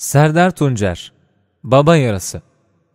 Serdar Tuncer Baba yarısı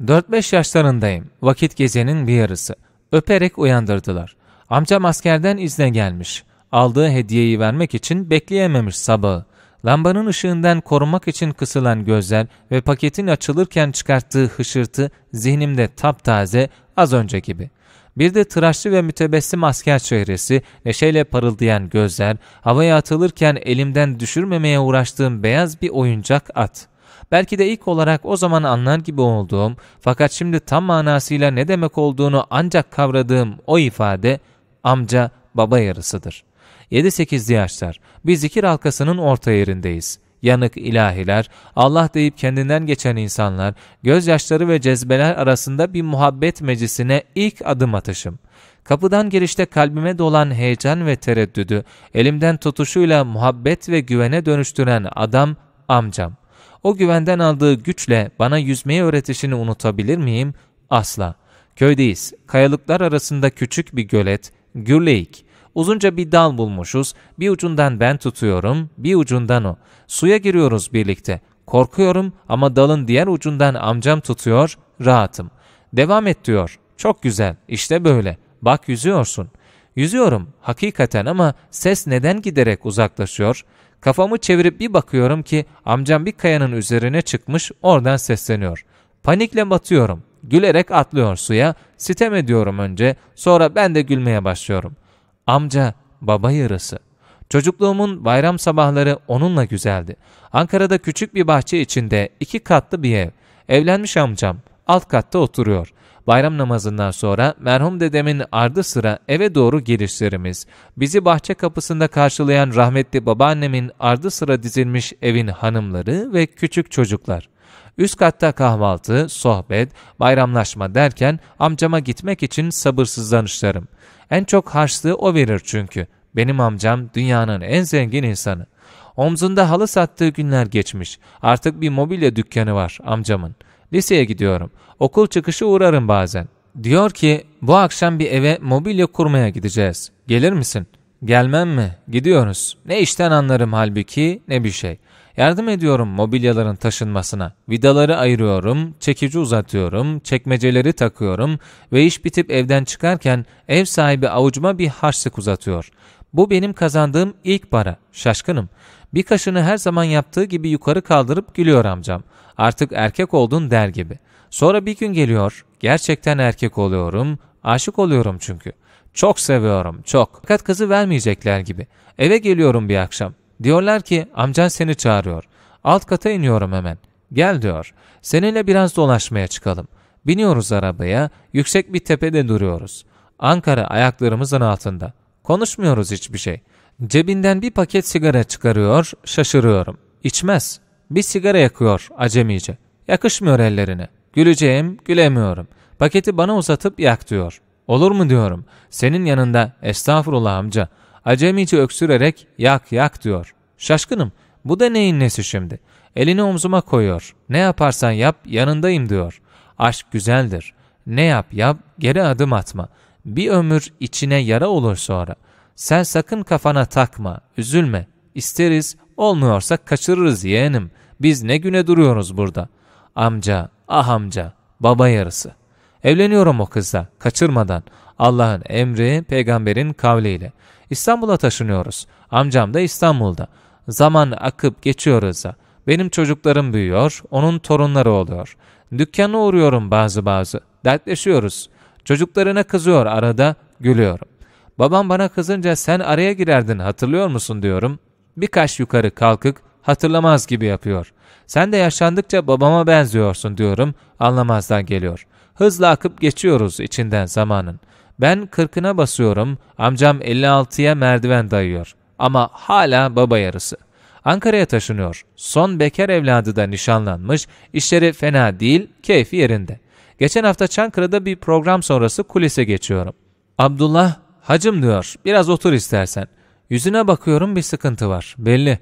4-5 yaşlarındayım. Vakit gezenin bir yarısı. Öperek uyandırdılar. Amcam askerden izne gelmiş. Aldığı hediyeyi vermek için bekleyememiş sabahı. Lambanın ışığından korumak için kısılan gözler ve paketin açılırken çıkarttığı hışırtı zihnimde taptaze az önce gibi. Bir de tıraşlı ve mütebessim asker çehresi, neşeyle parıldayan gözler, havaya atılırken elimden düşürmemeye uğraştığım beyaz bir oyuncak at.'' Belki de ilk olarak o zaman anlar gibi olduğum fakat şimdi tam manasıyla ne demek olduğunu ancak kavradığım o ifade amca baba yarısıdır. 7-8'li yaşlar. Biz zikir halkasının orta yerindeyiz. Yanık ilahiler, Allah deyip kendinden geçen insanlar, gözyaşları ve cezbeler arasında bir muhabbet meclisine ilk adım atışım. Kapıdan girişte kalbime dolan heyecan ve tereddüdü, elimden tutuşuyla muhabbet ve güvene dönüştüren adam amcam. O güvenden aldığı güçle bana yüzmeyi öğretişini unutabilir miyim? Asla. Köydeyiz. Kayalıklar arasında küçük bir gölet, Gürleyik. Uzunca bir dal bulmuşuz. Bir ucundan ben tutuyorum, bir ucundan o. Suya giriyoruz birlikte. Korkuyorum ama dalın diğer ucundan amcam tutuyor, rahatım. Devam et diyor. Çok güzel, işte böyle. Bak yüzüyorsun. Yüzüyorum, hakikaten ama ses neden giderek uzaklaşıyor? Kafamı çevirip bir bakıyorum ki amcam bir kayanın üzerine çıkmış oradan sesleniyor. Panikle batıyorum. Gülerek atlıyor suya. Sitem ediyorum önce. Sonra ben de gülmeye başlıyorum. Amca baba yarısı. Çocukluğumun bayram sabahları onunla güzeldi. Ankara'da küçük bir bahçe içinde iki katlı bir ev. Evlenmiş amcam alt katta oturuyor. Bayram namazından sonra merhum dedemin ardı sıra eve doğru gelişlerimiz, bizi bahçe kapısında karşılayan rahmetli babaannemin ardı sıra dizilmiş evin hanımları ve küçük çocuklar. Üst katta kahvaltı, sohbet, bayramlaşma derken amcama gitmek için sabırsızlanışlarım. En çok harçlığı o verir çünkü. Benim amcam dünyanın en zengin insanı. Omzunda halı sattığı günler geçmiş. Artık bir mobilya dükkanı var amcamın. Liseye gidiyorum. Okul çıkışı uğrarım bazen. Diyor ki bu akşam bir eve mobilya kurmaya gideceğiz. Gelir misin? Gelmem mi? Gidiyoruz. Ne işten anlarım halbuki ne bir şey. Yardım ediyorum mobilyaların taşınmasına. Vidaları ayırıyorum, çekici uzatıyorum, çekmeceleri takıyorum ve iş bitip evden çıkarken ev sahibi avucuma bir harçlık uzatıyor. Bu benim kazandığım ilk para. Şaşkınım. Bir kaşını her zaman yaptığı gibi yukarı kaldırıp gülüyor amcam. Artık erkek oldun der gibi. Sonra bir gün geliyor. Gerçekten erkek oluyorum. Aşık oluyorum çünkü. Çok seviyorum, çok. Fakat kızı vermeyecekler gibi. Eve geliyorum bir akşam. Diyorlar ki amcan seni çağırıyor. Alt kata iniyorum hemen. Gel diyor. Seninle biraz dolaşmaya çıkalım. Biniyoruz arabaya. Yüksek bir tepede duruyoruz. Ankara ayaklarımızın altında. Konuşmuyoruz hiçbir şey. Cebinden bir paket sigara çıkarıyor, şaşırıyorum. İçmez. Bir sigara yakıyor acemice. Yakışmıyor ellerine. Güleceğim, gülemiyorum. Paketi bana uzatıp yak diyor. Olur mu diyorum. Senin yanında estağfurullah amca. Acemice öksürerek yak yak diyor. Şaşkınım. Bu da neyin nesi şimdi? Elini omzuma koyuyor. Ne yaparsan yap yanındayım diyor. Aşk güzeldir. Ne yap yap geri adım atma bir ömür içine yara olur sonra. Sen sakın kafana takma, üzülme. İsteriz, olmuyorsa kaçırırız yeğenim. Biz ne güne duruyoruz burada? Amca, ah amca, baba yarısı. Evleniyorum o kızla, kaçırmadan. Allah'ın emri, peygamberin kavliyle. İstanbul'a taşınıyoruz. Amcam da İstanbul'da. Zaman akıp geçiyoruz da. Benim çocuklarım büyüyor, onun torunları oluyor. Dükkana uğruyorum bazı bazı. Dertleşiyoruz. Çocuklarına kızıyor arada gülüyorum. Babam bana kızınca sen araya girerdin hatırlıyor musun diyorum. Birkaç yukarı kalkık hatırlamaz gibi yapıyor. Sen de yaşandıkça babama benziyorsun diyorum anlamazdan geliyor. Hızla akıp geçiyoruz içinden zamanın. Ben kırkına basıyorum amcam 56'ya merdiven dayıyor. Ama hala baba yarısı. Ankara'ya taşınıyor. Son bekar evladı da nişanlanmış, İşleri fena değil, keyfi yerinde. Geçen hafta Çankırı'da bir program sonrası kulise geçiyorum. Abdullah, hacım diyor, biraz otur istersen. Yüzüne bakıyorum bir sıkıntı var, belli.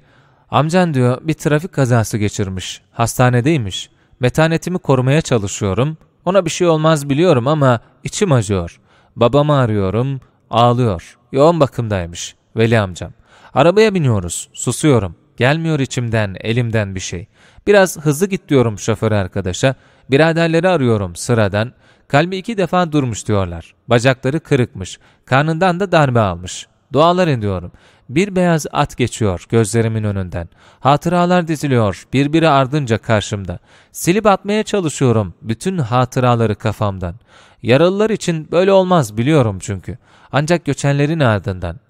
Amcan diyor bir trafik kazası geçirmiş, hastanedeymiş. Metanetimi korumaya çalışıyorum. Ona bir şey olmaz biliyorum ama içim acıyor. Babamı arıyorum, ağlıyor. Yoğun bakımdaymış Veli amcam. Arabaya biniyoruz, susuyorum. Gelmiyor içimden, elimden bir şey. Biraz hızlı git diyorum şoför arkadaşa. Biraderleri arıyorum sıradan. Kalbi iki defa durmuş diyorlar. Bacakları kırıkmış. Karnından da darbe almış. Dualar ediyorum. Bir beyaz at geçiyor gözlerimin önünden. Hatıralar diziliyor birbiri ardınca karşımda. Silip atmaya çalışıyorum bütün hatıraları kafamdan. Yaralılar için böyle olmaz biliyorum çünkü. Ancak göçenlerin ardından.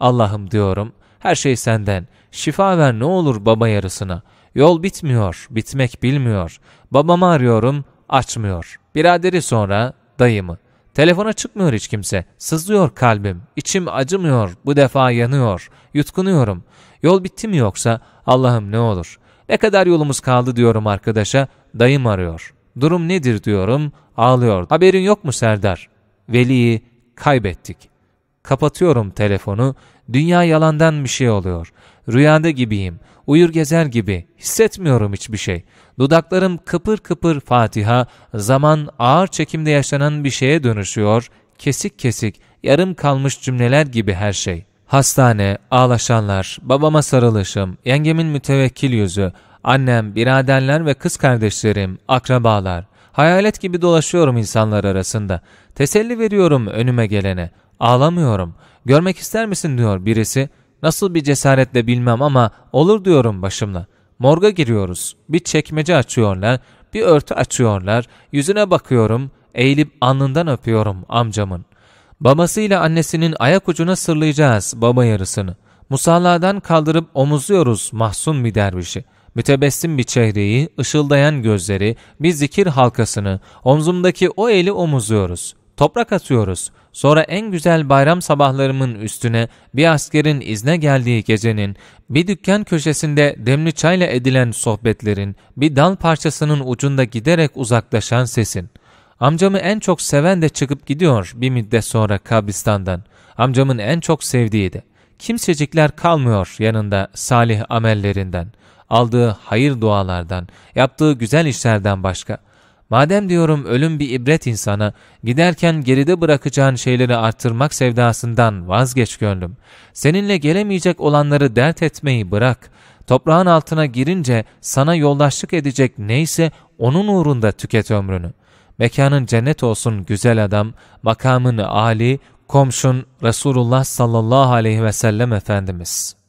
Allah'ım diyorum her şey senden. Şifa ver ne olur baba yarısına.'' Yol bitmiyor, bitmek bilmiyor. Babamı arıyorum, açmıyor. Biraderi sonra dayımı. Telefona çıkmıyor hiç kimse. Sızlıyor kalbim. İçim acımıyor. Bu defa yanıyor. Yutkunuyorum. Yol bitti mi yoksa Allah'ım ne olur. Ne kadar yolumuz kaldı diyorum arkadaşa. Dayım arıyor. Durum nedir diyorum. Ağlıyor. Haberin yok mu Serdar? Veli'yi kaybettik. Kapatıyorum telefonu. Dünya yalandan bir şey oluyor. Rüyada gibiyim, uyur gezer gibi, hissetmiyorum hiçbir şey. Dudaklarım kıpır kıpır Fatiha, zaman ağır çekimde yaşanan bir şeye dönüşüyor, kesik kesik, yarım kalmış cümleler gibi her şey. Hastane, ağlaşanlar, babama sarılışım, yengemin mütevekkil yüzü, annem, biraderler ve kız kardeşlerim, akrabalar. Hayalet gibi dolaşıyorum insanlar arasında. Teselli veriyorum önüme gelene. Ağlamıyorum. Görmek ister misin diyor birisi. Nasıl bir cesaretle bilmem ama olur diyorum başımla. Morga giriyoruz. Bir çekmece açıyorlar, bir örtü açıyorlar. Yüzüne bakıyorum, eğilip alnından öpüyorum amcamın. Babasıyla annesinin ayak ucuna sırlayacağız baba yarısını. Musalladan kaldırıp omuzluyoruz mahzun bir dervişi. Mütebessim bir çehreyi, ışıldayan gözleri, bir zikir halkasını, omzumdaki o eli omuzluyoruz. Toprak atıyoruz. Sonra en güzel bayram sabahlarımın üstüne bir askerin izne geldiği gecenin, bir dükkan köşesinde demli çayla edilen sohbetlerin, bir dal parçasının ucunda giderek uzaklaşan sesin. Amcamı en çok seven de çıkıp gidiyor bir müddet sonra kabristandan. Amcamın en çok sevdiği de. Kimsecikler kalmıyor yanında salih amellerinden, aldığı hayır dualardan, yaptığı güzel işlerden başka.'' Madem diyorum ölüm bir ibret insana, giderken geride bırakacağın şeyleri arttırmak sevdasından vazgeç gönlüm. Seninle gelemeyecek olanları dert etmeyi bırak. Toprağın altına girince sana yoldaşlık edecek neyse onun uğrunda tüket ömrünü. Mekanın cennet olsun güzel adam, makamın âli, komşun Resulullah sallallahu aleyhi ve sellem Efendimiz.''